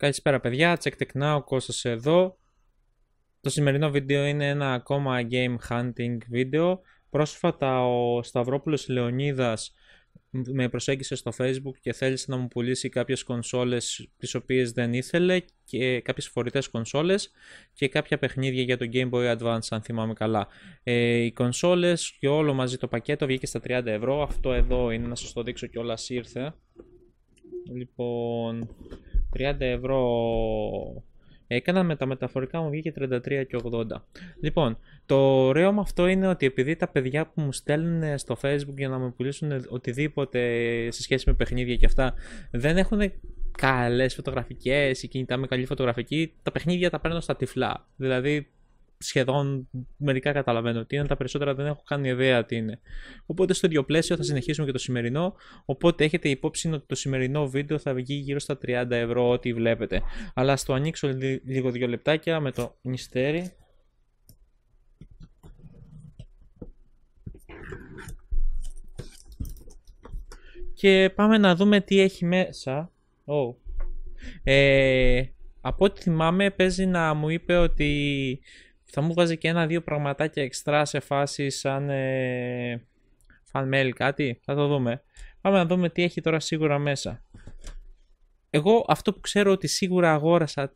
Καλησπέρα παιδιά, check tech now, Κώστας εδώ. Το σημερινό βίντεο είναι ένα ακόμα game hunting βίντεο. Πρόσφατα ο Σταυρόπουλος Λεωνίδας με προσέγγισε στο facebook και θέλησε να μου πουλήσει κάποιες κονσόλες τις οποίες δεν ήθελε και κάποιες φορητές κονσόλες και κάποια παιχνίδια για το Game Boy Advance αν θυμάμαι καλά. Ε, οι κονσόλες και όλο μαζί το πακέτο βγήκε στα 30 ευρώ. Αυτό εδώ είναι να σας το δείξω κιόλας ήρθε. Λοιπόν, 30 ευρώ έκανα με τα μεταφορικά μου βγήκε 33,80. Λοιπόν, το ωραίο με αυτό είναι ότι επειδή τα παιδιά που μου στέλνουν στο facebook για να μου πουλήσουν οτιδήποτε σε σχέση με παιχνίδια και αυτά δεν έχουν καλές φωτογραφικές ή κινητά με καλή φωτογραφική, τα παιχνίδια τα παίρνω στα τυφλά. Δηλαδή σχεδόν μερικά καταλαβαίνω τι είναι, τα περισσότερα δεν έχω καν ιδέα τι είναι. Οπότε στο ίδιο πλαίσιο θα συνεχίσουμε και το σημερινό, οπότε έχετε υπόψη ότι το σημερινό βίντεο θα βγει γύρω στα 30 ευρώ ό,τι βλέπετε. Αλλά στο ανοίξω λίγο δύο λεπτάκια με το μυστέρι. Και πάμε να δούμε τι έχει μέσα. Oh. Ε, από ό,τι θυμάμαι παίζει να μου είπε ότι θα μου βάζει και ένα-δύο πραγματάκια εξτρά σε φάση σαν ε, fan mail κάτι, θα το δούμε. Πάμε να δούμε τι έχει τώρα σίγουρα μέσα. Εγώ αυτό που ξέρω ότι σίγουρα αγόρασα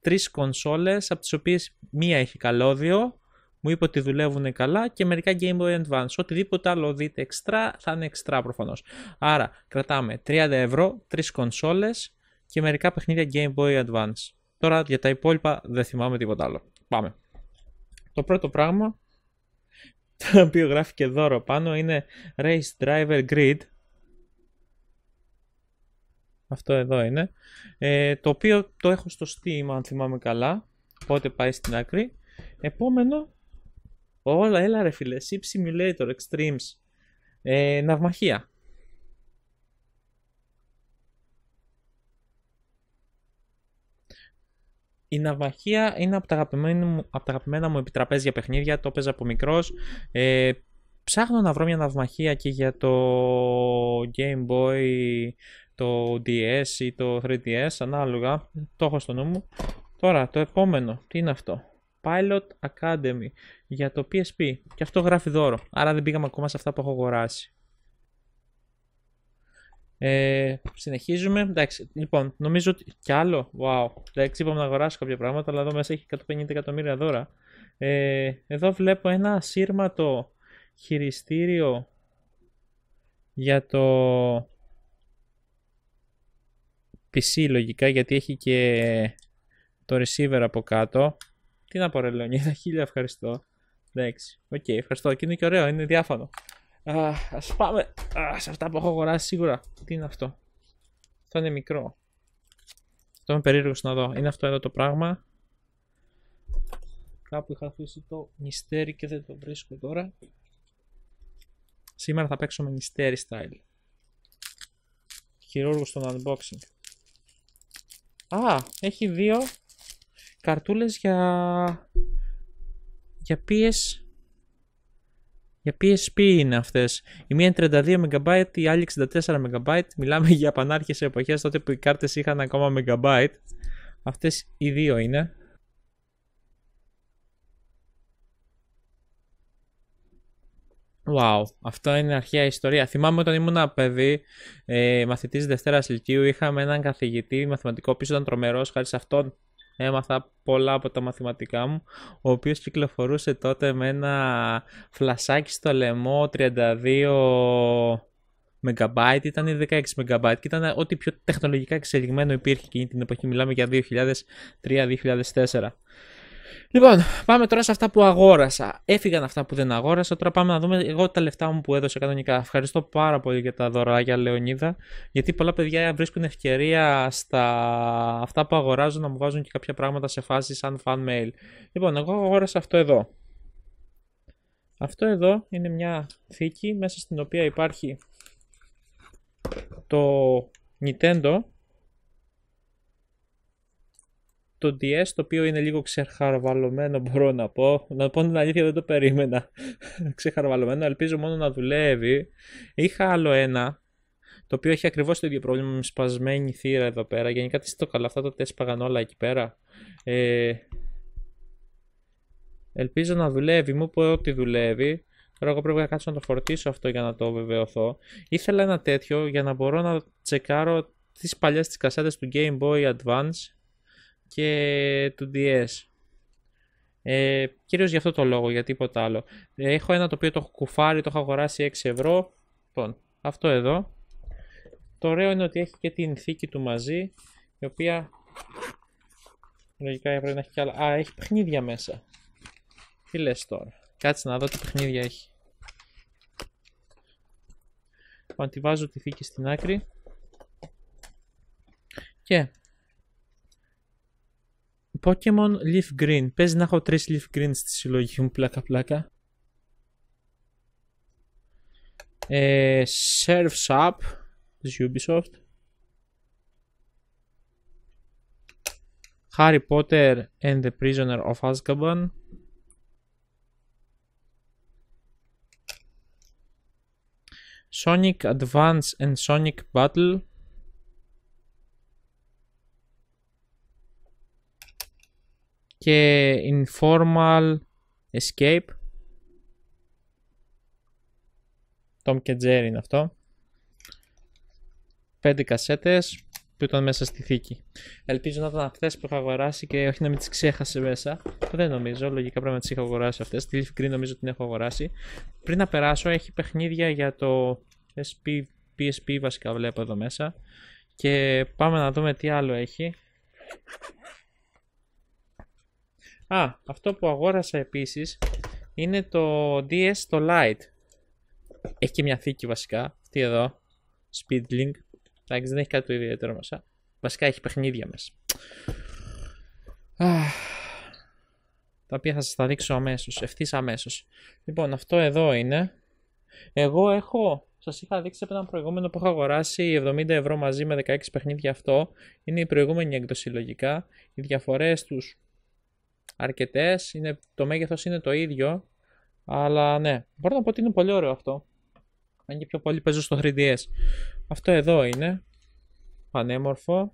τρεις κονσόλες, από τις οποίες μία έχει καλώδιο, μου είπε ότι δουλεύουν καλά και μερικά Game Boy Advance. Οτιδήποτε άλλο δείτε εξτρά θα είναι εξτρά προφανώς. Άρα κρατάμε 30 ευρώ, τρεις κονσόλες και μερικά παιχνίδια Game Boy Advance. Τώρα για τα υπόλοιπα δεν θυμάμαι τίποτα άλλο. Πάμε. Το πρώτο πράγμα το οποίο γράφει και δώρο πάνω είναι Race Driver Grid. Αυτό εδώ είναι. Ε, το οποίο το έχω στο Steam αν θυμάμαι καλά. Οπότε πάει στην άκρη. Επόμενο. Όλα έλα ρε φίλε. Simulator Extremes. Ε, ναυμαχία. Η ναυμαχία είναι από τα, αγαπημένα μου, μου επιτραπέζια παιχνίδια, το έπαιζα από μικρός. Ε, ψάχνω να βρω μια ναυμαχία και για το Game Boy, το DS ή το 3DS, ανάλογα. Το έχω στο νου μου. Τώρα, το επόμενο, τι είναι αυτό. Pilot Academy για το PSP. Και αυτό γράφει δώρο, άρα δεν πήγαμε ακόμα σε αυτά που έχω αγοράσει. Ε, συνεχίζουμε. Εντάξει, λοιπόν, νομίζω ότι. Κι άλλο. Wow. Εντάξει, είπαμε να αγοράσω κάποια πράγματα, αλλά εδώ μέσα έχει 150 εκατομμύρια δώρα. Ε, εδώ βλέπω ένα σύρματο χειριστήριο για το PC λογικά γιατί έχει και το receiver από κάτω. Τι να πω ρε Λεωνίδα, χίλια ευχαριστώ. Εντάξει, οκ, ευχαριστώ και είναι και ωραίο, είναι διάφανο. Α πάμε σε αυτά που έχω αγοράσει σίγουρα. Τι είναι αυτό. Αυτό είναι μικρό. Αυτό είμαι περίεργος να δω. Είναι αυτό εδώ το πράγμα. Κάπου είχα αφήσει το μυστέρι και δεν το βρίσκω τώρα. Σήμερα θα παίξω με μυστέρι style. Χειρούργος στον unboxing. Α, έχει δύο καρτούλες για... για PS για PSP είναι αυτές. Η μία είναι 32 MB, η άλλη 64 MB. Μιλάμε για πανάρχες εποχές τότε που οι κάρτες είχαν ακόμα MB. Αυτές οι δύο είναι. Wow, αυτό είναι αρχαία ιστορία. Θυμάμαι όταν ήμουν παιδί, ε, μαθητής Δευτέρας Λυκείου, είχαμε έναν καθηγητή μαθηματικό πίσω, ήταν τρομερός, χάρη σε αυτόν έμαθα πολλά από τα μαθηματικά μου, ο οποίος κυκλοφορούσε τότε με ένα φλασάκι στο λαιμό 32 MB, ήταν 16 MB και ήταν ό,τι πιο τεχνολογικά εξελιγμένο υπήρχε εκείνη την εποχή, μιλάμε για 2003-2004. Λοιπόν, πάμε τώρα σε αυτά που αγόρασα. Έφυγαν αυτά που δεν αγόρασα. Τώρα πάμε να δούμε εγώ τα λεφτά μου που έδωσα κανονικά. Ευχαριστώ πάρα πολύ για τα δωράκια, Λεωνίδα. Γιατί πολλά παιδιά βρίσκουν ευκαιρία στα αυτά που αγοράζουν να μου βάζουν και κάποια πράγματα σε φάση σαν fan mail. Λοιπόν, εγώ αγόρασα αυτό εδώ. Αυτό εδώ είναι μια θήκη μέσα στην οποία υπάρχει το Nintendo το DS το οποίο είναι λίγο ξεχαρβαλωμένο μπορώ να πω. Να πω την αλήθεια δεν το περίμενα ξεχαρβαλωμένο. Ελπίζω μόνο να δουλεύει. Είχα άλλο ένα το οποίο έχει ακριβώς το ίδιο πρόβλημα με σπασμένη θύρα εδώ πέρα. Γενικά τι το καλά αυτά τα τέσπαγαν όλα εκεί πέρα. Ε, ελπίζω να δουλεύει. Μου πω ότι δουλεύει. Τώρα εγώ πρέπει να κάτσω να το φορτίσω αυτό για να το βεβαιωθώ. Ήθελα ένα τέτοιο για να μπορώ να τσεκάρω τις παλιές τις κασέτες του Game Boy Advance και του DS. Ε, κυρίως για αυτό το λόγο, για τίποτα άλλο. Έχω ένα το οποίο το έχω κουφάρει, το έχω αγοράσει 6 ευρώ. Λοιπόν, αυτό εδώ. Το ωραίο είναι ότι έχει και την θήκη του μαζί, η οποία λογικά πρέπει να έχει κι άλλα. Α, έχει παιχνίδια μέσα. Τι λες τώρα. Κάτσε να δω τι παιχνίδια έχει. Λοιπόν, τη βάζω τη θήκη στην άκρη. Και Pokemon Leaf Green. πες να έχω τρεις Leaf Green στη συλλογή μου πλάκα πλάκα. Ε, Surf's Up της Ubisoft. Harry Potter and the Prisoner of Azkaban. Sonic Advance and Sonic Battle. και Informal Escape. Tom και Jerry είναι αυτό. Πέντε κασέτες που ήταν μέσα στη θήκη. Ελπίζω να ήταν αυτές που είχα αγοράσει και όχι να μην τις ξέχασε μέσα. Δεν νομίζω, λογικά πρέπει να τις είχα αγοράσει αυτές. Τη Leaf Νομίζω νομίζω την έχω αγοράσει. Πριν να περάσω, έχει παιχνίδια για το SP, PSP βασικά βλέπω εδώ μέσα. Και πάμε να δούμε τι άλλο έχει. Α, αυτό που αγόρασα επίσης είναι το DS το Lite. Έχει και μια θήκη βασικά, αυτή εδώ, Speedlink. Εντάξει, δεν έχει κάτι το ιδιαίτερο μέσα. Βασικά έχει παιχνίδια μέσα. τα οποία θα σας τα δείξω αμέσως, ευθύς αμέσως. Λοιπόν, αυτό εδώ είναι. Εγώ έχω, σας είχα δείξει από ένα προηγούμενο που έχω αγοράσει 70 ευρώ μαζί με 16 παιχνίδια αυτό. Είναι η προηγούμενη έκδοση λογικά. Οι διαφορές τους αρκετές. Το μέγεθος είναι το ίδιο. Αλλά ναι, μπορώ να πω ότι είναι πολύ ωραίο αυτό. Αν και πιο πολύ παίζω στο 3DS. Αυτό εδώ είναι. Πανέμορφο.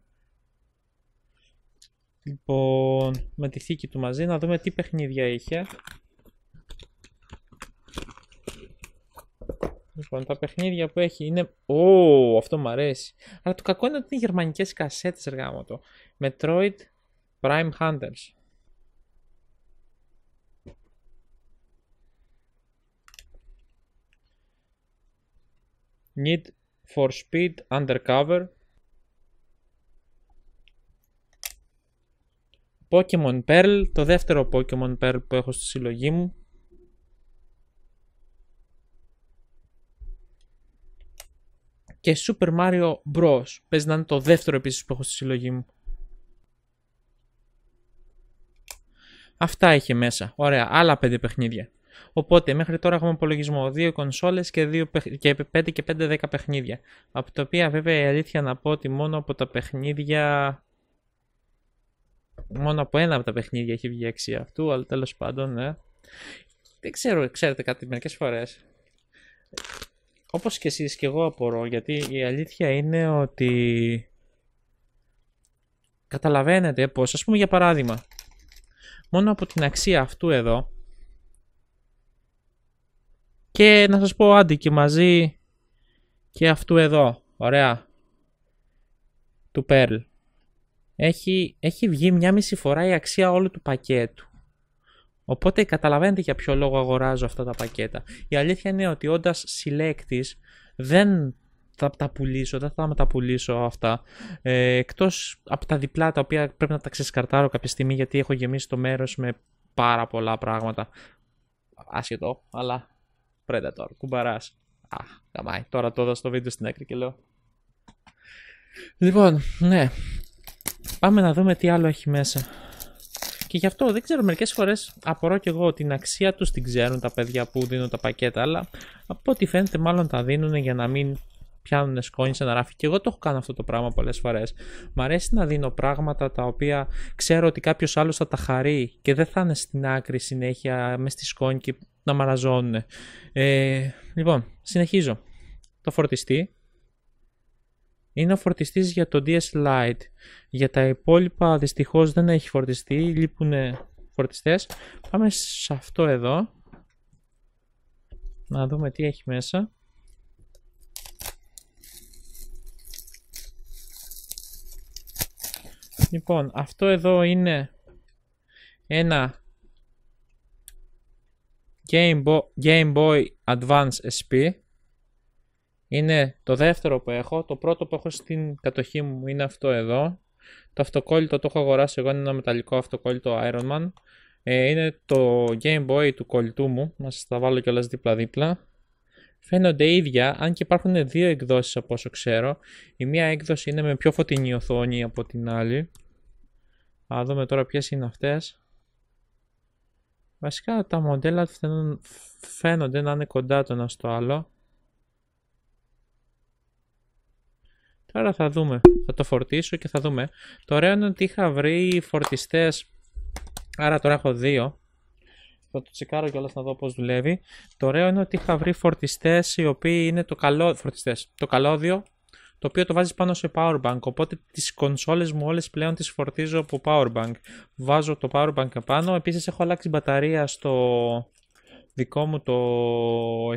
Λοιπόν, με τη θήκη του μαζί να δούμε τι παιχνίδια είχε. Λοιπόν, τα παιχνίδια που έχει είναι. Ω, αυτό μου αρέσει. Αλλά το κακό είναι ότι είναι γερμανικές κασέτες εργάμο Metroid Prime Hunters. Need for Speed Undercover Pokemon Pearl, το δεύτερο Pokemon Pearl που έχω στη συλλογή μου και Super Mario Bros. Παίζει να είναι το δεύτερο επίσης που έχω στη συλλογή μου. Αυτά έχει μέσα. Ωραία. Άλλα πέντε παιχνίδια. Οπότε μέχρι τώρα έχουμε απολογισμό 2 κονσόλες και, 5 και 5-10 παιχνίδια. Από τα οποία βέβαια η αλήθεια να πω ότι μόνο από τα παιχνίδια... Μόνο από ένα από τα παιχνίδια έχει βγει αξία αυτού, αλλά τέλος πάντων, ναι. Δεν ξέρω, ξέρετε κάτι μερικές φορές. Όπως και εσείς και εγώ απορώ, γιατί η αλήθεια είναι ότι... Καταλαβαίνετε πως, ας πούμε για παράδειγμα, μόνο από την αξία αυτού εδώ, και να σας πω άντι και μαζί και αυτού εδώ, ωραία, του Pearl, Έχει, έχει βγει μια μισή φορά η αξία όλου του πακέτου. Οπότε καταλαβαίνετε για ποιο λόγο αγοράζω αυτά τα πακέτα. Η αλήθεια είναι ότι όντας συλλέκτης δεν θα τα πουλήσω, δεν θα τα πουλήσω αυτά. Ε, Εκτός από τα διπλά τα οποία πρέπει να τα ξεσκαρτάρω κάποια στιγμή γιατί έχω γεμίσει το μέρος με πάρα πολλά πράγματα. Άσχετο, αλλά Predator, κουμπαράς. Αχ, καμάι. Τώρα το δω το βίντεο στην άκρη και λέω. Λοιπόν, ναι. Πάμε να δούμε τι άλλο έχει μέσα. Και γι' αυτό δεν ξέρω, μερικές φορές, απορώ και εγώ την αξία τους την ξέρουν τα παιδιά που δίνουν τα πακέτα, αλλά από ό,τι φαίνεται μάλλον τα δίνουν για να μην πιάνουν σκόνη σε ένα ράφι. Και εγώ το έχω κάνει αυτό το πράγμα πολλές φορές. Μ' αρέσει να δίνω πράγματα τα οποία ξέρω ότι κάποιος άλλος θα τα χαρεί και δεν θα είναι στην άκρη συνέχεια μες στη σκόνη και να μαραζώνουν. Ε, λοιπόν, συνεχίζω. Το φορτιστή. Είναι ο φορτιστής για το DS Lite. Για τα υπόλοιπα δυστυχώς δεν έχει φορτιστεί, λείπουν φορτιστές. Πάμε σε αυτό εδώ. Να δούμε τι έχει μέσα. Λοιπόν, αυτό εδώ είναι ένα Game Boy, Advance SP. Είναι το δεύτερο που έχω. Το πρώτο που έχω στην κατοχή μου είναι αυτό εδώ. Το αυτοκόλλητο το έχω αγοράσει εγώ, είναι ένα μεταλλικό αυτοκόλλητο Iron Man. Ε, είναι το Game Boy του κολλητού μου, να σας τα βάλω κιόλας δίπλα-δίπλα. Φαίνονται ίδια, αν και υπάρχουν δύο εκδόσεις από όσο ξέρω. Η μία έκδοση είναι με πιο φωτεινή οθόνη από την άλλη. Α δούμε τώρα ποιες είναι αυτές. Βασικά τα μοντέλα φαίνονται να είναι κοντά το ένα στο άλλο. Τώρα θα δούμε. Θα το φορτίσω και θα δούμε. Το ωραίο είναι ότι είχα βρει φορτιστές, Άρα τώρα έχω δύο. Θα το τσεκάρω κιόλας να δω πώς δουλεύει. Το ωραίο είναι ότι είχα βρει φορτιστές, οι οποίοι είναι το καλό... Το καλώδιο το οποίο το βάζεις πάνω σε powerbank. Οπότε τις κονσόλες μου όλες πλέον τις φορτίζω από powerbank. Βάζω το powerbank πάνω. Επίσης έχω αλλάξει μπαταρία στο δικό μου το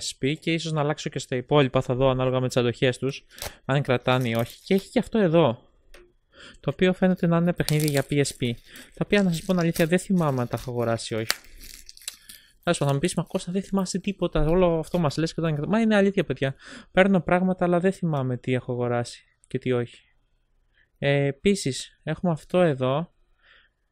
SP και ίσως να αλλάξω και στα υπόλοιπα. Θα δω ανάλογα με τις αντοχές τους, αν κρατάνε ή όχι. Και έχει και αυτό εδώ. Το οποίο φαίνεται να είναι παιχνίδι για PSP. Τα οποία να σας πω την αλήθεια δεν θυμάμαι αν τα έχω αγοράσει όχι. Άσο, θα μου πεις, Μα δεν θυμάσαι τίποτα. Όλο αυτό μας λες και όταν. Μα είναι αλήθεια, παιδιά. Παίρνω πράγματα, αλλά δεν θυμάμαι τι έχω αγοράσει και τι όχι. Ε, Επίσης, έχουμε αυτό εδώ.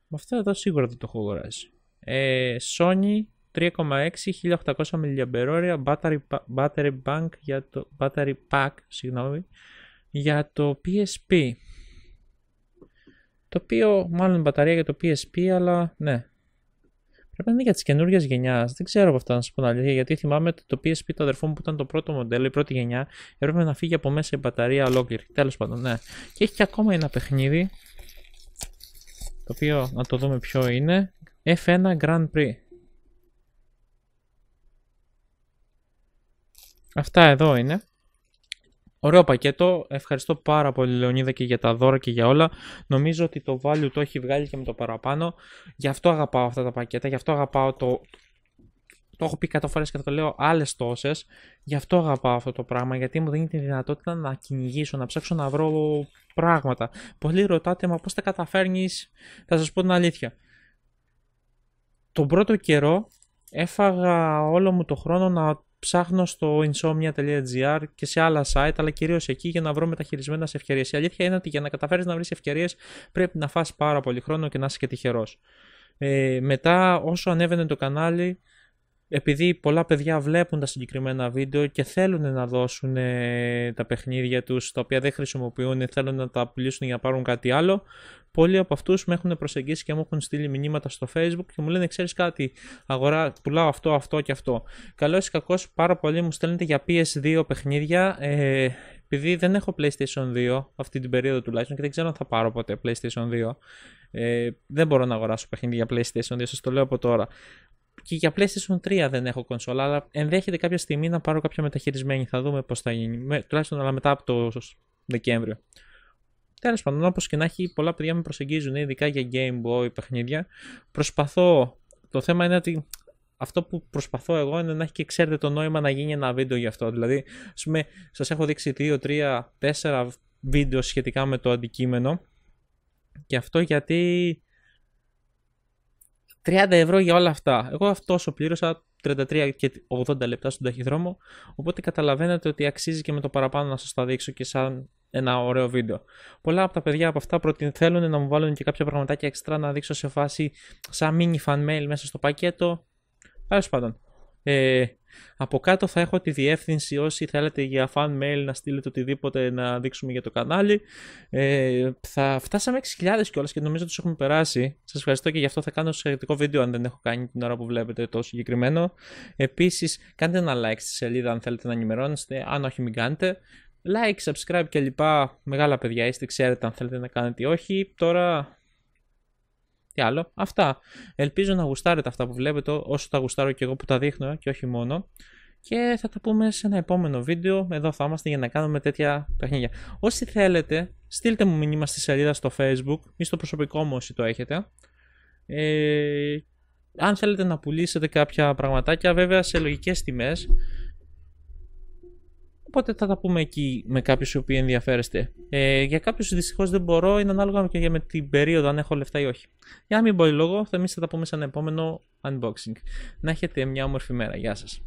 Με Αυτό εδώ σίγουρα δεν το έχω αγοράσει. Ε, Sony 3,6 1800 mAh battery, battery, bank για το, battery pack συγγνώμη, για το PSP το οποίο μάλλον μπαταρία για το PSP αλλά ναι Πρέπει να είναι για τις καινούργιες γενιάς. Δεν ξέρω από αυτά να σου πω την αλήθεια, γιατί θυμάμαι ότι το PSP του αδερφού μου που ήταν το πρώτο μοντέλο, η πρώτη γενιά, έπρεπε να φύγει από μέσα η μπαταρία ολόκληρη. Τέλος πάντων, ναι. Και έχει και ακόμα ένα παιχνίδι. Το οποίο να το δούμε ποιο είναι. F1 Grand Prix. Αυτά εδώ είναι. Ωραίο πακέτο. Ευχαριστώ πάρα πολύ, Λεωνίδα, και για τα δώρα και για όλα. Νομίζω ότι το value το έχει βγάλει και με το παραπάνω. Γι' αυτό αγαπάω αυτά τα πακέτα. Γι' αυτό αγαπάω το. Το έχω πει 100 φορές και θα το λέω άλλες τόσες. Γι' αυτό αγαπάω αυτό το πράγμα. Γιατί μου δίνει τη δυνατότητα να κυνηγήσω, να ψάξω να βρω πράγματα. Πολλοί ρωτάτε, μα πώς τα καταφέρνεις. Θα σας πω την αλήθεια. Τον πρώτο καιρό έφαγα όλο μου το χρόνο να ψάχνω στο insomnia.gr και σε άλλα site, αλλά κυρίως εκεί για να βρω μεταχειρισμένες ευκαιρίες. Η αλήθεια είναι ότι για να καταφέρεις να βρεις ευκαιρίες πρέπει να φας πάρα πολύ χρόνο και να είσαι και τυχερός. Ε, μετά, όσο ανέβαινε το κανάλι, επειδή πολλά παιδιά βλέπουν τα συγκεκριμένα βίντεο και θέλουν να δώσουν ε, τα παιχνίδια τους τα οποία δεν χρησιμοποιούν, θέλουν να τα πουλήσουν για να πάρουν κάτι άλλο, πολλοί από αυτούς με έχουν προσεγγίσει και μου έχουν στείλει μηνύματα στο facebook και μου λένε ξέρεις κάτι, αγορά, πουλάω αυτό, αυτό και αυτό. καλό ή κακώς πάρα πολλοί μου στέλνετε για PS2 παιχνίδια, ε, επειδή δεν έχω PlayStation 2 αυτή την περίοδο τουλάχιστον και δεν ξέρω αν θα πάρω ποτέ PlayStation 2, ε, δεν μπορώ να αγοράσω παιχνίδια PlayStation 2, σας το λέω από τώρα και για PlayStation 3 δεν έχω κονσόλα, αλλά ενδέχεται κάποια στιγμή να πάρω κάποια μεταχειρισμένη. Θα δούμε πώς θα γίνει. Με, τουλάχιστον αλλά μετά από το Δεκέμβριο. Τέλος πάντων, όπως και να έχει, πολλά παιδιά με προσεγγίζουν, ε, ειδικά για Game Boy παιχνίδια. Προσπαθώ. Το θέμα είναι ότι αυτό που προσπαθώ εγώ είναι να έχει και ξέρετε το νόημα να γίνει ένα βίντεο γι' αυτό. Δηλαδή, ας πούμε, σας έχω δείξει 2, 3, 4 βίντεο σχετικά με το αντικείμενο. Και αυτό γιατί 30 ευρώ για όλα αυτά. Εγώ αυτό πλήρωσα 33 και 80 λεπτά στον ταχυδρόμο, οπότε καταλαβαίνετε ότι αξίζει και με το παραπάνω να σας τα δείξω και σαν ένα ωραίο βίντεο. Πολλά από τα παιδιά από αυτά προτιμούν να μου βάλουν και κάποια πραγματάκια εξτρά να δείξω σε φάση σαν mini fan mail μέσα στο πακέτο. Τέλος πάντων. Ε, από κάτω θα έχω τη διεύθυνση όσοι θέλετε για fan mail να στείλετε οτιδήποτε να δείξουμε για το κανάλι. Ε, θα φτάσαμε 6.000 κιόλας και νομίζω τους έχουμε περάσει. Σας ευχαριστώ και γι' αυτό θα κάνω σχετικό βίντεο αν δεν έχω κάνει την ώρα που βλέπετε το συγκεκριμένο. Επίσης κάντε ένα like στη σελίδα αν θέλετε να ενημερώνεστε, αν όχι μην κάνετε like, subscribe κλπ. Μεγάλα παιδιά είστε, ξέρετε αν θέλετε να κάνετε ή όχι. Τώρα τι Αυτά. Ελπίζω να γουστάρετε αυτά που βλέπετε όσο τα γουστάρω και εγώ που τα δείχνω ε, και όχι μόνο. Και θα τα πούμε σε ένα επόμενο βίντεο. Εδώ θα είμαστε για να κάνουμε τέτοια παιχνίδια. Όσοι θέλετε, στείλτε μου μηνύμα στη σελίδα στο facebook ή στο προσωπικό μου όσοι το έχετε. Ε, αν θέλετε να πουλήσετε κάποια πραγματάκια, βέβαια σε λογικές τιμές. Οπότε θα τα πούμε εκεί με κάποιους οι οποίοι ενδιαφέρεστε. Ε, για κάποιους δυστυχώς δεν μπορώ, είναι ανάλογα και με την περίοδο αν έχω λεφτά ή όχι. Για να μην πω λόγο, θα εμείς θα τα πούμε ένα επόμενο unboxing. Να έχετε μια όμορφη μέρα. Γεια σας.